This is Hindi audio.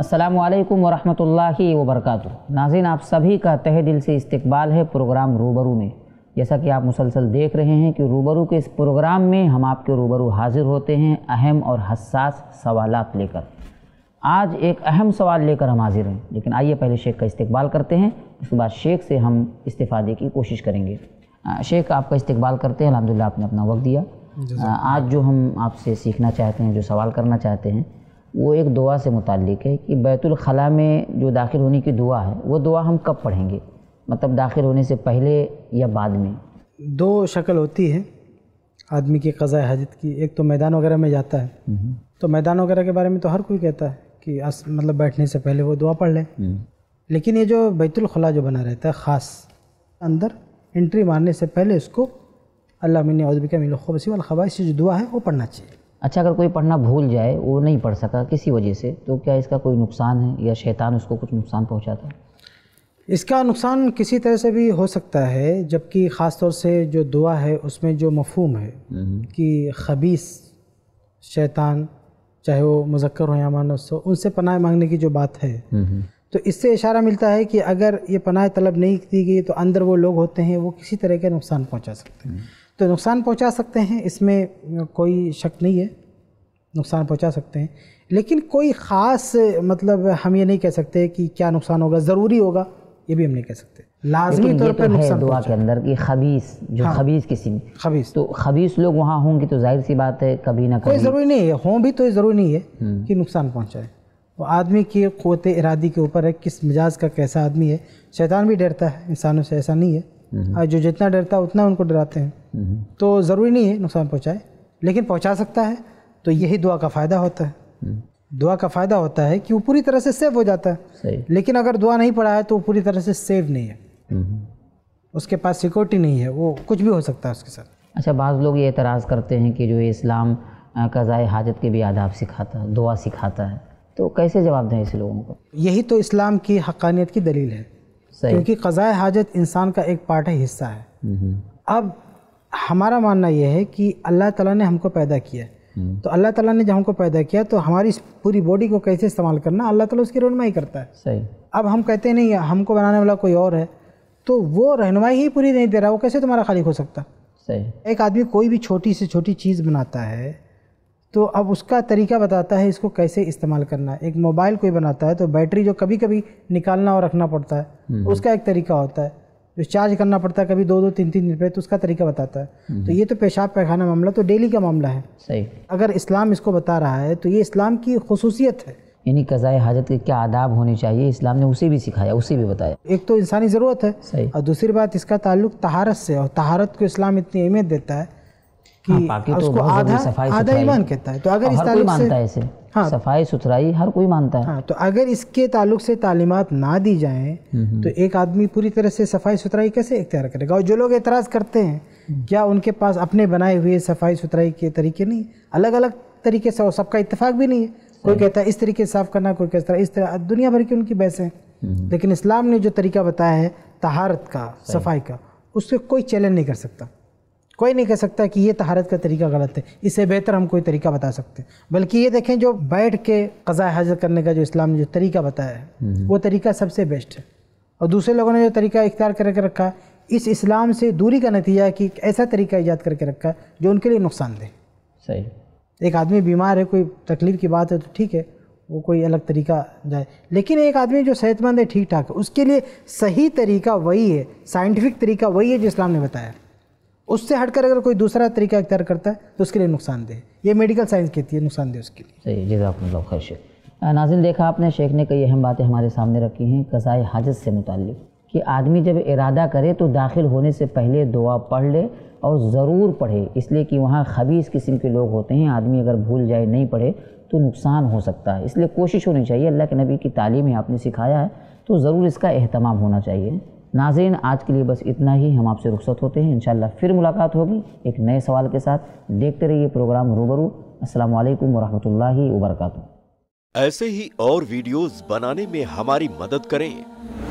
अस्सलाम वालेकुम वरहमतुल्लाहि वबरकातु नाजिन आप सभी का तह दिल से इस्तकबाल है प्रोग्राम रूबरू में जैसा कि आप मुसलसल देख रहे हैं कि रूबरू के इस प्रोग्राम में हम आपके रूबरू हाजिर होते हैं अहम और हसास सवाल लेकर आज एक अहम सवाल लेकर हम हाजिर हैं लेकिन आइए पहले शेख का इस्तकबाल करते हैं उसके बाद शेख से हम इस्तीफादे की कोशिश करेंगे शेख आपका इस्तकबाल करते हैं अलहमदिल्ला आपने अपना वक्त दिया आज जो हम आपसे सीखना चाहते हैं जो सवाल करना चाहते हैं वो एक दुआ से मुतक़ है कि बैतुलखला में जो दाखिल होने की दुआ है वो दुआ हम कब पढ़ेंगे मतलब दाखिल होने से पहले या बाद में दो शक्ल होती है आदमी की कज़ा हजत की एक तो मैदान वगैरह में जाता है हम्म। तो मैदान वगैरह के बारे में तो हर कोई कहता है कि अस, मतलब बैठने से पहले वो दुआ पढ़ लें हम्म। लेकिन ये जो बैतुलखला जो बना रहता है ख़ास अंदर एंट्री मारने से पहले उसको अल्लाह मिन अदबिका मिलखबसी वाल जो दुआ है वो पढ़ना चाहिए अच्छा अगर कोई पढ़ना भूल जाए वो नहीं पढ़ सका किसी वजह से तो क्या इसका कोई नुकसान है या शैतान उसको कुछ नुकसान पहुँचाता है इसका नुकसान किसी तरह से भी हो सकता है जबकि ख़ास तौर से जो दुआ है उसमें जो मफहम है हम्म। कि खबीस शैतान चाहे वो मुजक्र हो या मानस हो उनसे पनाह मांगने की जो बात है हम्म, हम्म। तो इससे इशारा मिलता है कि अगर ये पनाह तलब नहीं की गई तो अंदर वो लोग होते हैं वो किसी तरह के नुकसान पहुंचा सकते हैं तो नुकसान पहुंचा सकते हैं इसमें कोई शक नहीं है नुकसान पहुंचा सकते हैं लेकिन कोई ख़ास मतलब हम ये नहीं कह सकते कि क्या नुकसान होगा ज़रूरी होगा ये भी हम नहीं कह सकते लाजमी तौर पर तो नुकसान दुआ के अंदर कि खबीस जो हाँ, खबीस किसी में खबीस तो खबीस लोग वहाँ होंगे तो जाहिर सी बात है कभी ना कोई ज़रूरी नहीं है हों भी तो ज़रूरी नहीं है हम्म। कि नुकसान पहुँचाए वो आदमी की क़वत इरादी के ऊपर है किस मिजाज का कैसा आदमी है शैतान भी डरता है इंसानों से ऐसा नहीं है हम्म। और जो जितना डरता है उतना उनको डराते हैं तो ज़रूरी नहीं है नुकसान पहुँचाए लेकिन पहुँचा सकता है तो यही दुआ का फ़ायदा होता है हम्म। दुआ का फ़ायदा होता है कि वो पूरी तरह से सेव हो जाता है लेकिन अगर दुआ नहीं पड़ा है तो वो पूरी तरह से सेव नहीं है हम्म। उसके पास सिक्योरिटी नहीं है वो कुछ भी हो सकता है उसके साथ अच्छा बाज़ लोग ये एतराज़ करते हैं कि जो इस्लाम कज़ाए हाजत के भी आदाब सिखाता है दुआ सिखाता है तो कैसे जवाब दें ऐसे लोगों को यही तो इस्लाम की हकानियत की दलील है क्योंकि कज़ाए हाजत इंसान का एक पार्ट है हिस्सा है हम्म। अब हमारा मानना यह है कि अल्लाह ताला ने हमको पैदा किया हम्म। तो अल्लाह ताला ने जब हमको पैदा किया तो हमारी पूरी बॉडी को कैसे इस्तेमाल करना अल्लाह ताला उसकी रहनमाई करता है सही अब हम कहते नहीं हमको बनाने वाला कोई और है तो वो रहनमाई ही पूरी नहीं दे रहा वो कैसे तुम्हारा खालिक हो सकता सही एक आदमी कोई भी छोटी से छोटी चीज़ बनाता है तो अब उसका तरीका बताता है इसको कैसे इस्तेमाल करना है एक मोबाइल कोई बनाता है तो बैटरी जो कभी कभी निकालना और रखना पड़ता है हम्म। उसका एक तरीका होता है चार्ज करना पड़ता है कभी दो दो तीन तीन दिन रुपये तो उसका तरीका बताता है हम्म। तो ये तो पेशाब पैखाना मामला तो डेली का मामला है सही अगर इस्लाम इसको बता रहा है तो ये इस्लाम की खसूसियत है यानी कज़ाए हाजत के क्या आदाब होने चाहिए इस्लाम ने उसे भी सिखाया उसे भी बताया एक तो इंसानी ज़रूरत है सही और दूसरी बात इसका ताल्लुक तहारत से और तहारत को इस्लाम इतनी अहमियत देता है कि हाँ, तो उसको तो आधा आधा ईमान कहता है तो अगर इस तरह से हाँ सफाई सुथराई हर कोई मानता है हाँ तो अगर इसके ताल्लुक से तालीमत ना दी जाए तो एक आदमी पूरी तरह से सफाई सुथराई कैसे इख्तियार करेगा और जो लोग एतराज़ करते हैं हम्म। क्या उनके पास अपने बनाए हुए सफाई सुथराई के तरीके नहीं अलग अलग तरीके से और सबका इतफाक भी नहीं है कोई कहता है इस तरीके से साफ़ करना कोई कहता है इस तरह दुनिया भर की उनकी बहसें लेकिन इस्लाम ने जो तरीका बताया है तहारत का सफाई का उससे कोई चैलेंज नहीं कर सकता कोई नहीं कह सकता कि ये तहारत का तरीका गलत है इससे बेहतर हम कोई तरीका बता सकते हैं बल्कि ये देखें जो बैठ के क़ज़ा हाजिर करने का जो इस्लाम ने जो तरीका बताया है हम्म। वो तरीका सबसे बेस्ट है और दूसरे लोगों ने जो तरीका इख्तियार करके रखा है इस इस्लाम से दूरी का नतीजा है कि ऐसा तरीका ईजाद करके रखा है जो उनके लिए नुकसानदेह सही एक आदमी बीमार है कोई तकलीफ़ की बात है तो ठीक है वो कोई अलग तरीका जाए लेकिन एक आदमी जो सेहतमंद है ठीक ठाक है उसके लिए सही तरीका वही है साइंटिफिक तरीका वही है जो इस्लाम ने बताया उससे हटकर अगर कोई दूसरा तरीका इख्तियार करता है तो उसके लिए नुकसानदेह ये मेडिकल साइंस कहती है नुकसानदेह उसके लिए सही जजाकल्ला खैर शेख नाजिल देखा आपने शेख ने कई अहम बातें हमारे सामने रखी हैं कसाई हाजत से मुतल कि आदमी जब इरादा करे तो दाखिल होने से पहले दुआ पढ़ ले और ज़रूर पढ़े इसलिए कि वहाँ खबीस किस्म के लोग होते हैं आदमी अगर भूल जाए नहीं पढ़े तो नुकसान हो सकता है इसलिए कोशिश होनी चाहिए अल्लाह के नबी की तालीम आपने सिखाया है तो ज़रूर इसका अहतमाम होना चाहिए नाजीन आज के लिए बस इतना ही हम आपसे रुख्सत होते हैं इन फिर मुलाकात होगी एक नए सवाल के साथ देखते रहिए प्रोग्राम रूबरू असल वरहमल वर्क ऐसे ही और वीडियोज़ बनाने में हमारी मदद करें